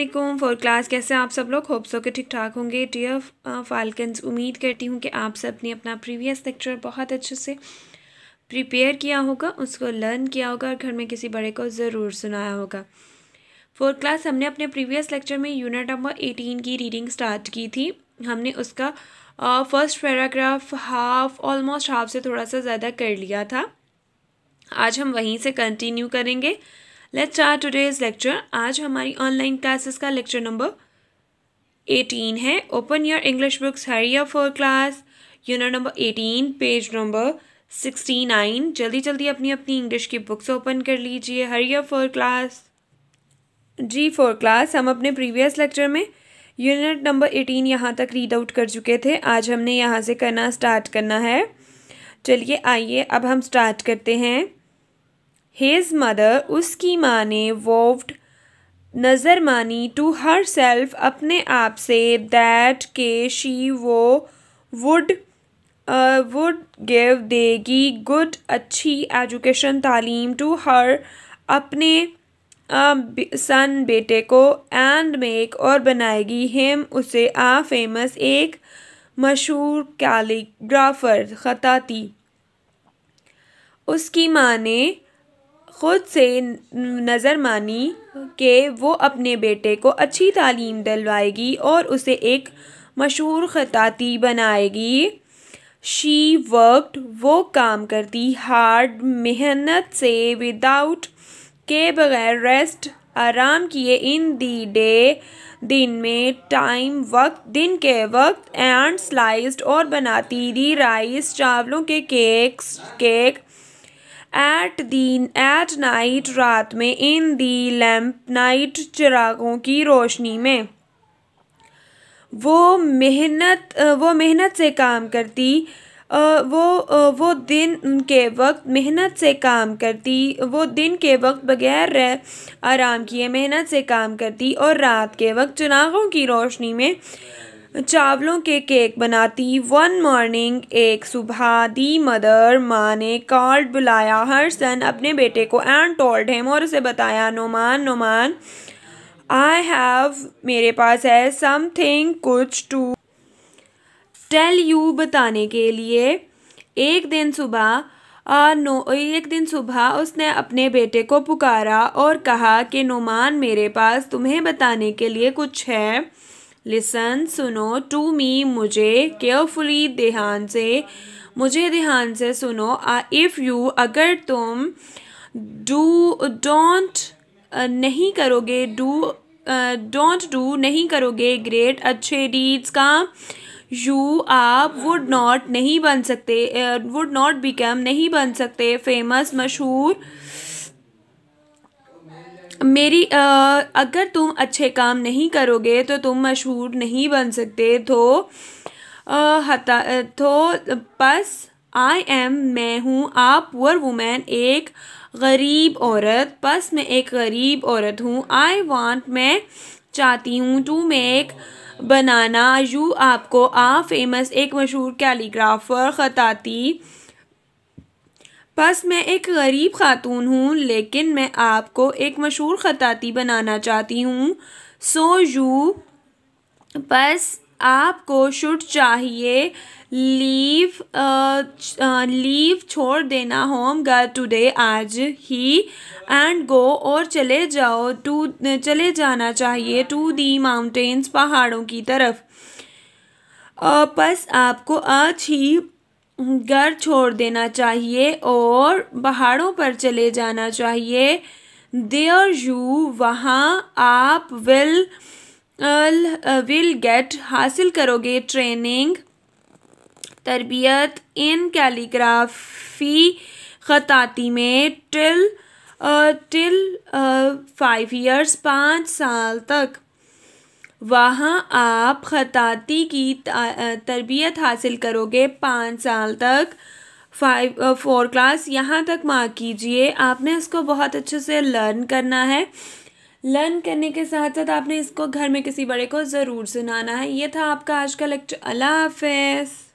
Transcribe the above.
अल्लाम four class कैसे आप सब लोग होप्सो के ठीक ठाक होंगे एफ फाल्कन्स uh, उम्मीद करती हूँ कि आप सब ने अपना प्रीवियस लेक्चर बहुत अच्छे से प्रिपेयर किया होगा उसको लर्न किया होगा और घर में किसी बड़े को ज़रूर सुनाया होगा फोर्थ क्लास हमने अपने प्रीवियस लेक्चर में यूनिट नंबर एटीन की रीडिंग स्टार्ट की थी हमने उसका first paragraph half almost half से थोड़ा सा ज़्यादा कर लिया था आज हम वहीं से कंटिन्यू करेंगे लेट्स आर टुडेज लेक्चर आज हमारी ऑनलाइन क्लासेस का लेक्चर नंबर एटीन है ओपन योर इंग्लिश बुक्स हरिया four class unit number eighteen page number sixty nine जल्दी जल्दी अपनी अपनी इंग्लिश की बुक्स ओपन कर लीजिए हरिया फोर क्लास जी फॉर क्लास हम अपने प्रीवियस लेक्चर में यूनिट नंबर एटीन यहाँ तक रीड आउट कर चुके थे आज हमने यहाँ से करना स्टार्ट करना है चलिए आइए अब हम स्टार्ट करते हैं हेज़ मदर उसकी माँ ने वोव्ड नज़र मानी टू हर सेल्फ अपने आप से दैट के शी वो वुड वुड गिव देगी गुड अच्छी एजुकेशन तालीम टू हर अपने सन uh, बेटे को एंड मेक और बनाएगी हिम उसे आ फेमस एक मशहूर कैलीग्राफर खताती उसकी माँ ने ख़ुद से नज़र मानी कि वो अपने बेटे को अच्छी तालीम दिलवाएगी और उसे एक मशहूर ख़ताती बनाएगी शी वर्कड वो काम करती हार्ड मेहनत से विदाउट के बगैर रेस्ट आराम किए इन दी डे दिन में टाइम वक्त दिन के वक्त एंड स्लाइस्ड और बनाती दी राइस चावलों के केक्स केक एट दिन एट नाइट रात में इन दी लैम्प नाइट चिरागों की रोशनी में वो मेहनत वो मेहनत से काम करती वो वो दिन के वक्त मेहनत से काम करती वो दिन के वक्त बगैर रह आराम किए मेहनत से काम करती और रात के वक्त चिरागों की रोशनी में चावलों के केक बनाती वन मॉर्निंग एक सुबह दी मदर माँ ने कॉल्ड बुलाया हर सन अपने बेटे को एंड टोल्ड हेम और उसे बताया नोमान नोमान आई हैव मेरे पास है समथिंग कुछ टू टेल यू बताने के लिए एक दिन सुबह नो एक दिन सुबह उसने अपने बेटे को पुकारा और कहा कि नोमान मेरे पास तुम्हें बताने के लिए कुछ है लिसन सुनो टू मी मुझे केयरफुली ध्यान से मुझे ध्यान से सुनो इफ़ यू अगर तुम डू डोंट नहीं करोगे डू डोंट डू नहीं करोगे ग्रेट अच्छे डीड्स का यू आप वुड नॉट नहीं बन सकते वुड नॉट बिकम नहीं बन सकते फेमस मशहूर मेरी आ, अगर तुम अच्छे काम नहीं करोगे तो तुम मशहूर नहीं बन सकते तो हता तो बस आई एम मैं हूँ आप पुअर वुमेन एक गरीब औरत बस मैं एक गरीब औरत हूँ आई वांट मैं चाहती हूँ टू मेक बनाना यू आपको आ फेमस एक मशहूर कैलीग्राफर ख़ताती बस मैं एक गरीब खातून हूँ लेकिन मैं आपको एक मशहूर ख़ताती बनाना चाहती हूँ सो यू बस आपको शुट चाहिए लीव लीव छोड़ देना होम गर्ल टुडे आज ही एंड गो और चले जाओ टू चले जाना चाहिए टू दी माउंटेन्स पहाड़ों की तरफ बस आपको आज ही घर छोड़ देना चाहिए और पहाड़ों पर चले जाना चाहिए देअर यू वहाँ आप विल विल गेट हासिल करोगे ट्रेनिंग तरबियत इन कैलीग्राफी ख़ताती में टिल टिल फाइव ईयर्स पाँच साल तक वहाँ आप ख़ताती की तरबियत हासिल करोगे पाँच साल तक फाइव फोर क्लास यहाँ तक मार्क कीजिए आपने इसको बहुत अच्छे से लर्न करना है लर्न करने के साथ साथ आपने इसको घर में किसी बड़े को ज़रूर सुनाना है ये था आपका आज का लेक्चर अल्लाह हाफ